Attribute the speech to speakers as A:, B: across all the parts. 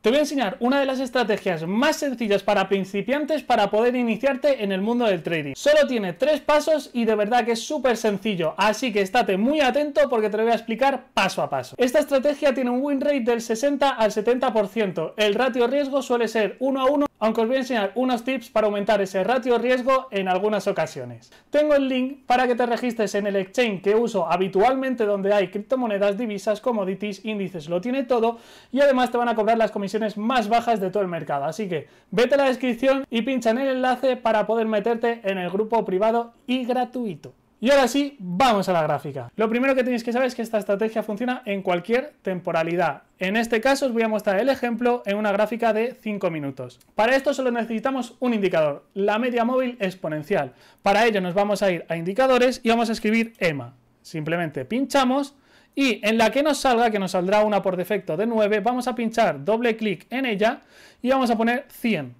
A: Te voy a enseñar una de las estrategias más sencillas para principiantes para poder iniciarte en el mundo del trading. Solo tiene tres pasos y de verdad que es súper sencillo, así que estate muy atento porque te lo voy a explicar paso a paso. Esta estrategia tiene un win rate del 60 al 70%, el ratio riesgo suele ser 1 a 1 aunque os voy a enseñar unos tips para aumentar ese ratio riesgo en algunas ocasiones. Tengo el link para que te registres en el exchange que uso habitualmente donde hay criptomonedas, divisas, commodities, índices, lo tiene todo y además te van a cobrar las comisiones más bajas de todo el mercado. Así que vete a la descripción y pincha en el enlace para poder meterte en el grupo privado y gratuito. Y ahora sí, vamos a la gráfica. Lo primero que tenéis que saber es que esta estrategia funciona en cualquier temporalidad. En este caso os voy a mostrar el ejemplo en una gráfica de 5 minutos. Para esto solo necesitamos un indicador, la media móvil exponencial. Para ello nos vamos a ir a indicadores y vamos a escribir EMA. Simplemente pinchamos y en la que nos salga, que nos saldrá una por defecto de 9, vamos a pinchar doble clic en ella y vamos a poner 100.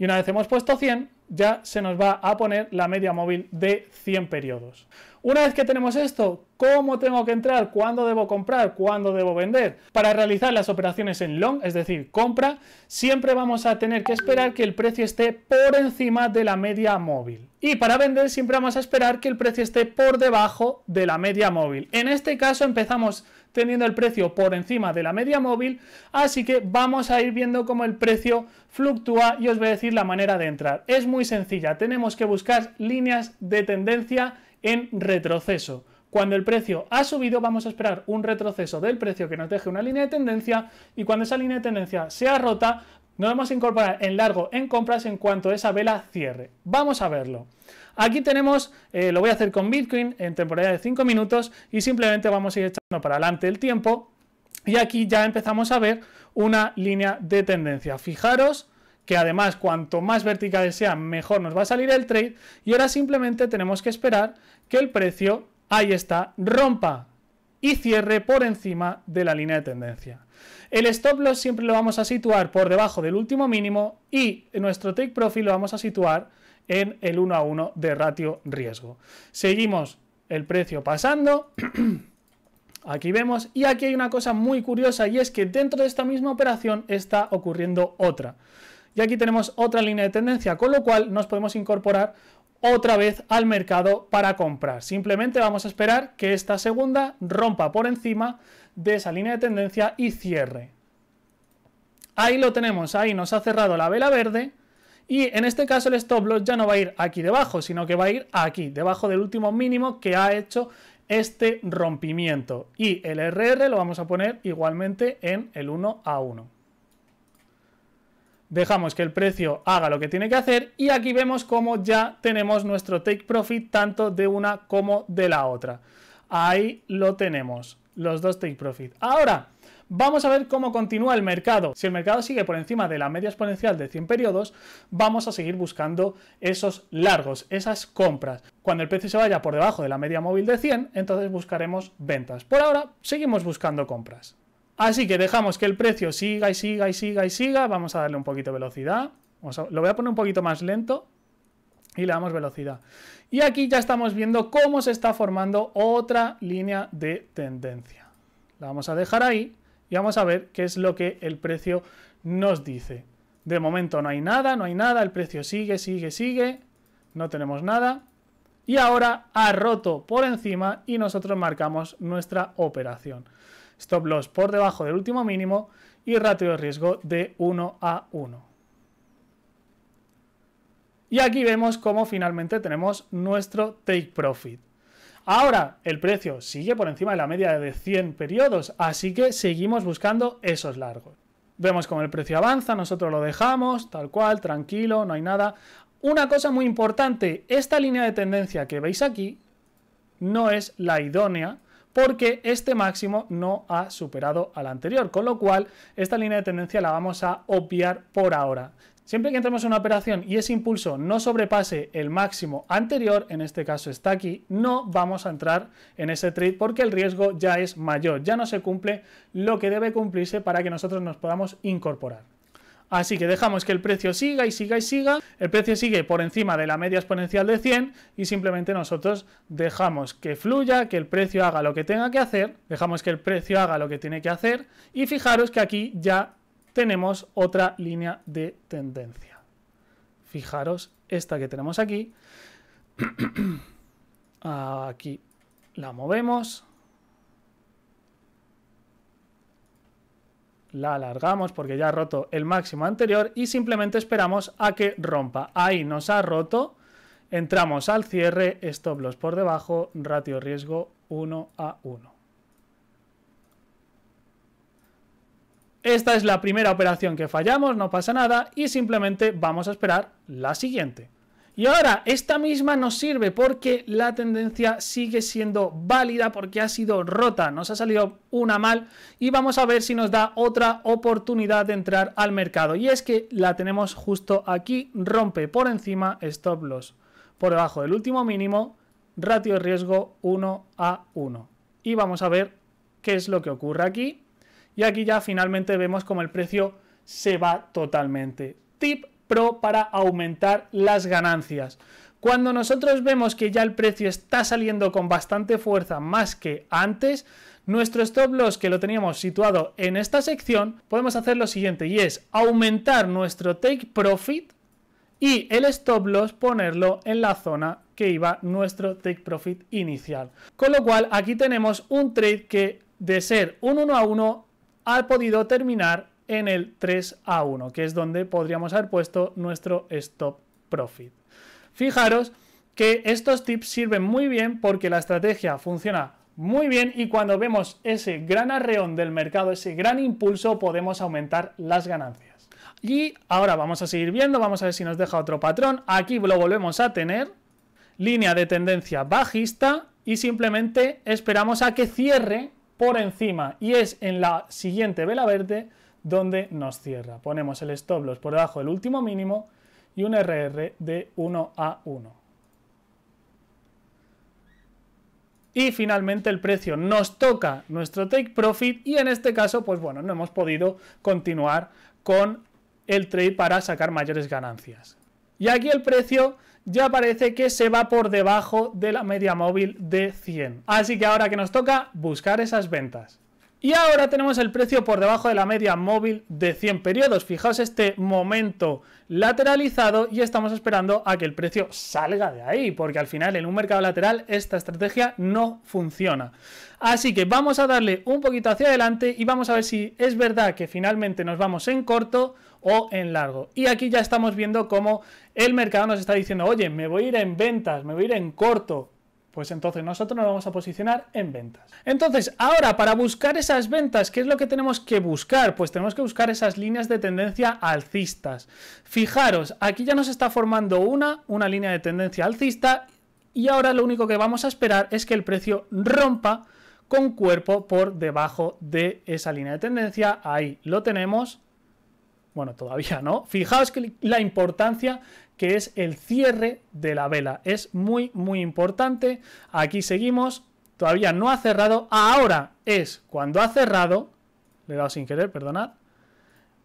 A: Y una vez hemos puesto 100, ya se nos va a poner la media móvil de 100 periodos. Una vez que tenemos esto, ¿cómo tengo que entrar? ¿Cuándo debo comprar? ¿Cuándo debo vender? Para realizar las operaciones en long, es decir, compra, siempre vamos a tener que esperar que el precio esté por encima de la media móvil. Y para vender siempre vamos a esperar que el precio esté por debajo de la media móvil. En este caso empezamos teniendo el precio por encima de la media móvil, así que vamos a ir viendo cómo el precio fluctúa y os voy a decir la manera de entrar. Es muy sencilla, tenemos que buscar líneas de tendencia en retroceso. Cuando el precio ha subido vamos a esperar un retroceso del precio que nos deje una línea de tendencia y cuando esa línea de tendencia sea rota nos vamos a incorporar en largo en compras en cuanto esa vela cierre. Vamos a verlo. Aquí tenemos, eh, lo voy a hacer con Bitcoin en temporada de 5 minutos y simplemente vamos a ir echando para adelante el tiempo. Y aquí ya empezamos a ver una línea de tendencia. Fijaros que además cuanto más vertical sea, mejor nos va a salir el trade. Y ahora simplemente tenemos que esperar que el precio, ahí está, rompa y cierre por encima de la línea de tendencia. El stop loss siempre lo vamos a situar por debajo del último mínimo y nuestro take profit lo vamos a situar en el 1 a 1 de ratio riesgo. Seguimos el precio pasando. Aquí vemos, y aquí hay una cosa muy curiosa y es que dentro de esta misma operación está ocurriendo otra. Y aquí tenemos otra línea de tendencia, con lo cual nos podemos incorporar otra vez al mercado para comprar. Simplemente vamos a esperar que esta segunda rompa por encima de esa línea de tendencia y cierre. Ahí lo tenemos, ahí nos ha cerrado la vela verde y en este caso el stop loss ya no va a ir aquí debajo, sino que va a ir aquí, debajo del último mínimo que ha hecho este rompimiento. Y el RR lo vamos a poner igualmente en el 1 a 1 dejamos que el precio haga lo que tiene que hacer y aquí vemos cómo ya tenemos nuestro take profit tanto de una como de la otra. Ahí lo tenemos, los dos take profit. Ahora, vamos a ver cómo continúa el mercado. Si el mercado sigue por encima de la media exponencial de 100 periodos, vamos a seguir buscando esos largos, esas compras. Cuando el precio se vaya por debajo de la media móvil de 100, entonces buscaremos ventas. Por ahora, seguimos buscando compras. Así que dejamos que el precio siga y siga y siga y siga. Vamos a darle un poquito de velocidad. lo voy a poner un poquito más lento y le damos velocidad. Y aquí ya estamos viendo cómo se está formando otra línea de tendencia. La vamos a dejar ahí y vamos a ver qué es lo que el precio nos dice. De momento no hay nada, no hay nada, el precio sigue, sigue, sigue, no tenemos nada. Y ahora ha roto por encima y nosotros marcamos nuestra operación stop loss por debajo del último mínimo y ratio de riesgo de 1 a 1. Y aquí vemos cómo finalmente tenemos nuestro take profit. Ahora el precio sigue por encima de la media de 100 periodos, así que seguimos buscando esos largos. Vemos cómo el precio avanza, nosotros lo dejamos, tal cual, tranquilo, no hay nada. Una cosa muy importante, esta línea de tendencia que veis aquí no es la idónea porque este máximo no ha superado al anterior, con lo cual esta línea de tendencia la vamos a obviar por ahora. Siempre que entremos en una operación y ese impulso no sobrepase el máximo anterior, en este caso está aquí, no vamos a entrar en ese trade porque el riesgo ya es mayor, ya no se cumple lo que debe cumplirse para que nosotros nos podamos incorporar. Así que dejamos que el precio siga y siga y siga. El precio sigue por encima de la media exponencial de 100 y simplemente nosotros dejamos que fluya, que el precio haga lo que tenga que hacer. Dejamos que el precio haga lo que tiene que hacer. Y fijaros que aquí ya tenemos otra línea de tendencia. Fijaros esta que tenemos aquí. aquí la movemos. la alargamos porque ya ha roto el máximo anterior y simplemente esperamos a que rompa. Ahí nos ha roto, entramos al cierre, stop loss por debajo, ratio riesgo 1 a 1. Esta es la primera operación que fallamos, no pasa nada y simplemente vamos a esperar la siguiente. Y ahora, esta misma nos sirve porque la tendencia sigue siendo válida porque ha sido rota, nos ha salido una mal y vamos a ver si nos da otra oportunidad de entrar al mercado. Y es que la tenemos justo aquí, rompe por encima, stop loss por debajo del último mínimo, ratio de riesgo 1 a 1. Y vamos a ver qué es lo que ocurre aquí. Y aquí ya finalmente vemos como el precio se va totalmente. Tip para aumentar las ganancias. Cuando nosotros vemos que ya el precio está saliendo con bastante fuerza más que antes, nuestro stop loss que lo teníamos situado en esta sección, podemos hacer lo siguiente y es aumentar nuestro take profit y el stop loss ponerlo en la zona que iba nuestro take profit inicial. Con lo cual aquí tenemos un trade que de ser un 1 a 1 ha podido terminar en el 3 a 1, que es donde podríamos haber puesto nuestro stop profit. Fijaros que estos tips sirven muy bien porque la estrategia funciona muy bien y cuando vemos ese gran arreón del mercado, ese gran impulso, podemos aumentar las ganancias. Y ahora vamos a seguir viendo, vamos a ver si nos deja otro patrón. Aquí lo volvemos a tener, línea de tendencia bajista y simplemente esperamos a que cierre por encima y es en la siguiente vela verde donde nos cierra. Ponemos el stop loss por debajo del último mínimo y un RR de 1 a 1. Y finalmente el precio nos toca nuestro take profit y en este caso, pues bueno, no hemos podido continuar con el trade para sacar mayores ganancias. Y aquí el precio ya parece que se va por debajo de la media móvil de 100. Así que ahora que nos toca buscar esas ventas. Y ahora tenemos el precio por debajo de la media móvil de 100 periodos. Fijaos este momento lateralizado y estamos esperando a que el precio salga de ahí, porque al final en un mercado lateral esta estrategia no funciona. Así que vamos a darle un poquito hacia adelante y vamos a ver si es verdad que finalmente nos vamos en corto o en largo. Y aquí ya estamos viendo cómo el mercado nos está diciendo, oye, me voy a ir en ventas, me voy a ir en corto, pues entonces nosotros nos vamos a posicionar en ventas. Entonces, ahora para buscar esas ventas, ¿qué es lo que tenemos que buscar? Pues tenemos que buscar esas líneas de tendencia alcistas. Fijaros, aquí ya nos está formando una, una línea de tendencia alcista y ahora lo único que vamos a esperar es que el precio rompa con cuerpo por debajo de esa línea de tendencia. Ahí lo tenemos. Bueno, todavía no. Fijaos que la importancia que es el cierre de la vela. Es muy, muy importante. Aquí seguimos. Todavía no ha cerrado. Ahora es cuando ha cerrado. Le he dado sin querer, perdonad.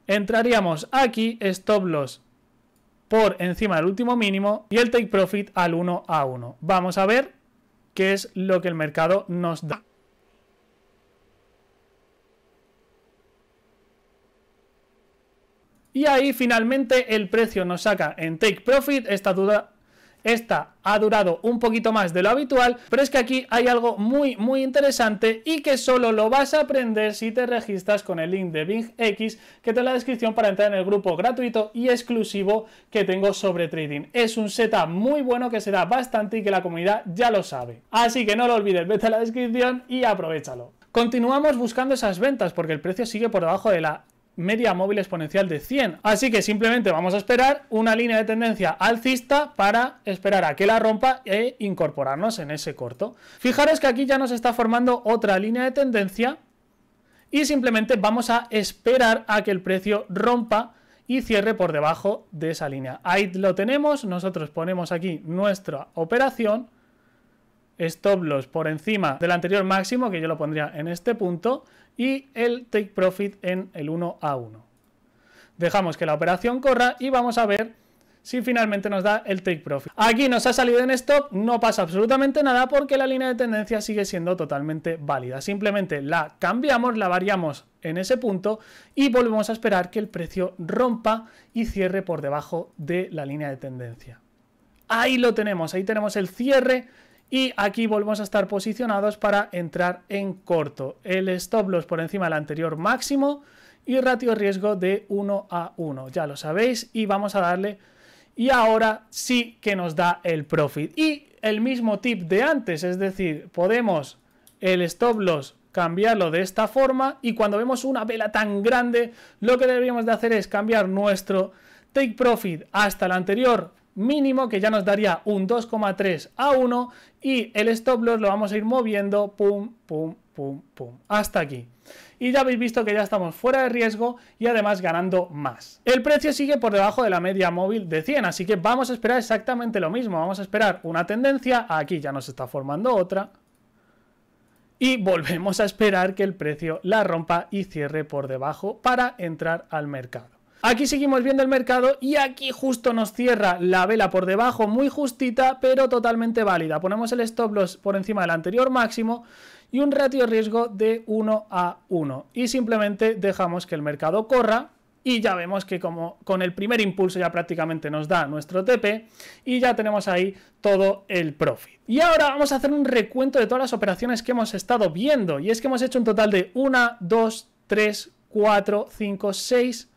A: Entraríamos aquí, stop loss por encima del último mínimo y el take profit al 1 a 1. Vamos a ver qué es lo que el mercado nos da. Y ahí finalmente el precio nos saca en Take Profit, esta duda esta ha durado un poquito más de lo habitual, pero es que aquí hay algo muy muy interesante y que solo lo vas a aprender si te registras con el link de Bing X que está en la descripción para entrar en el grupo gratuito y exclusivo que tengo sobre trading. Es un setup muy bueno que se da bastante y que la comunidad ya lo sabe. Así que no lo olvides, vete a la descripción y aprovechalo. Continuamos buscando esas ventas porque el precio sigue por debajo de la media móvil exponencial de 100. Así que simplemente vamos a esperar una línea de tendencia alcista para esperar a que la rompa e incorporarnos en ese corto. Fijaros que aquí ya nos está formando otra línea de tendencia y simplemente vamos a esperar a que el precio rompa y cierre por debajo de esa línea. Ahí lo tenemos, nosotros ponemos aquí nuestra operación stop loss por encima del anterior máximo, que yo lo pondría en este punto, y el take profit en el 1 a 1. Dejamos que la operación corra y vamos a ver si finalmente nos da el take profit. Aquí nos ha salido en stop, no pasa absolutamente nada porque la línea de tendencia sigue siendo totalmente válida. Simplemente la cambiamos, la variamos en ese punto y volvemos a esperar que el precio rompa y cierre por debajo de la línea de tendencia. Ahí lo tenemos, ahí tenemos el cierre y aquí volvemos a estar posicionados para entrar en corto. El stop loss por encima del anterior máximo y ratio riesgo de 1 a 1. Ya lo sabéis y vamos a darle... Y ahora sí que nos da el profit. Y el mismo tip de antes, es decir, podemos el stop loss cambiarlo de esta forma y cuando vemos una vela tan grande, lo que deberíamos de hacer es cambiar nuestro take profit hasta el anterior mínimo que ya nos daría un 2,3 a 1 y el stop loss lo vamos a ir moviendo pum, pum, pum, pum, hasta aquí. Y ya habéis visto que ya estamos fuera de riesgo y además ganando más. El precio sigue por debajo de la media móvil de 100, así que vamos a esperar exactamente lo mismo. Vamos a esperar una tendencia, aquí ya nos está formando otra, y volvemos a esperar que el precio la rompa y cierre por debajo para entrar al mercado. Aquí seguimos viendo el mercado y aquí justo nos cierra la vela por debajo, muy justita, pero totalmente válida. Ponemos el stop loss por encima del anterior máximo y un ratio riesgo de 1 a 1. Y simplemente dejamos que el mercado corra y ya vemos que como con el primer impulso ya prácticamente nos da nuestro TP y ya tenemos ahí todo el profit. Y ahora vamos a hacer un recuento de todas las operaciones que hemos estado viendo y es que hemos hecho un total de 1, 2, 3, 4, 5, 6,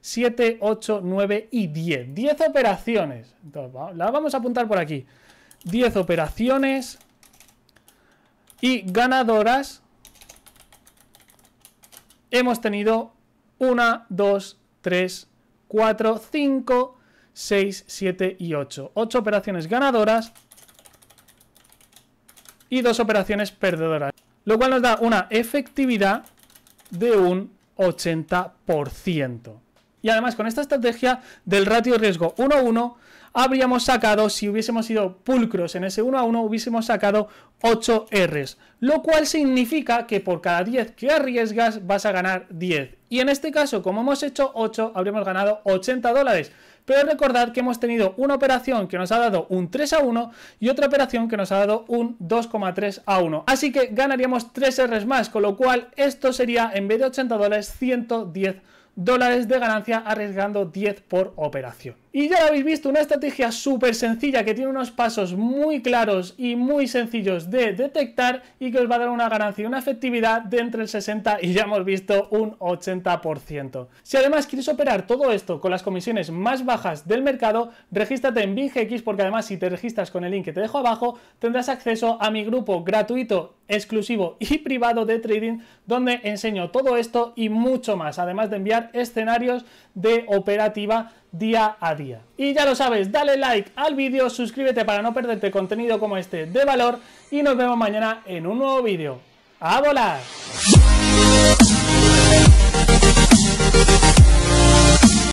A: 7, 8, 9 y 10. 10 operaciones. Entonces, la vamos a apuntar por aquí. 10 operaciones y ganadoras. Hemos tenido 1, 2, 3, 4, 5, 6, 7 y 8. 8 operaciones ganadoras y 2 operaciones perdedoras. Lo cual nos da una efectividad de un 80%. Y además con esta estrategia del ratio riesgo 1 a 1 habríamos sacado, si hubiésemos sido pulcros en ese 1 a 1, hubiésemos sacado 8 Rs. Lo cual significa que por cada 10 que arriesgas vas a ganar 10. Y en este caso, como hemos hecho 8, habríamos ganado 80 dólares. Pero recordad que hemos tenido una operación que nos ha dado un 3 a 1 y otra operación que nos ha dado un 2,3 a 1. Así que ganaríamos 3 Rs más, con lo cual esto sería, en vez de 80 dólares, 110 dólares dólares de ganancia arriesgando 10 por operación. Y ya lo habéis visto, una estrategia súper sencilla que tiene unos pasos muy claros y muy sencillos de detectar y que os va a dar una ganancia y una efectividad de entre el 60 y ya hemos visto un 80%. Si además quieres operar todo esto con las comisiones más bajas del mercado, regístrate en BingX porque además si te registras con el link que te dejo abajo tendrás acceso a mi grupo gratuito exclusivo y privado de trading donde enseño todo esto y mucho más, además de enviar escenarios de operativa día a día. Y ya lo sabes, dale like al vídeo, suscríbete para no perderte contenido como este de valor y nos vemos mañana en un nuevo vídeo. ¡A volar!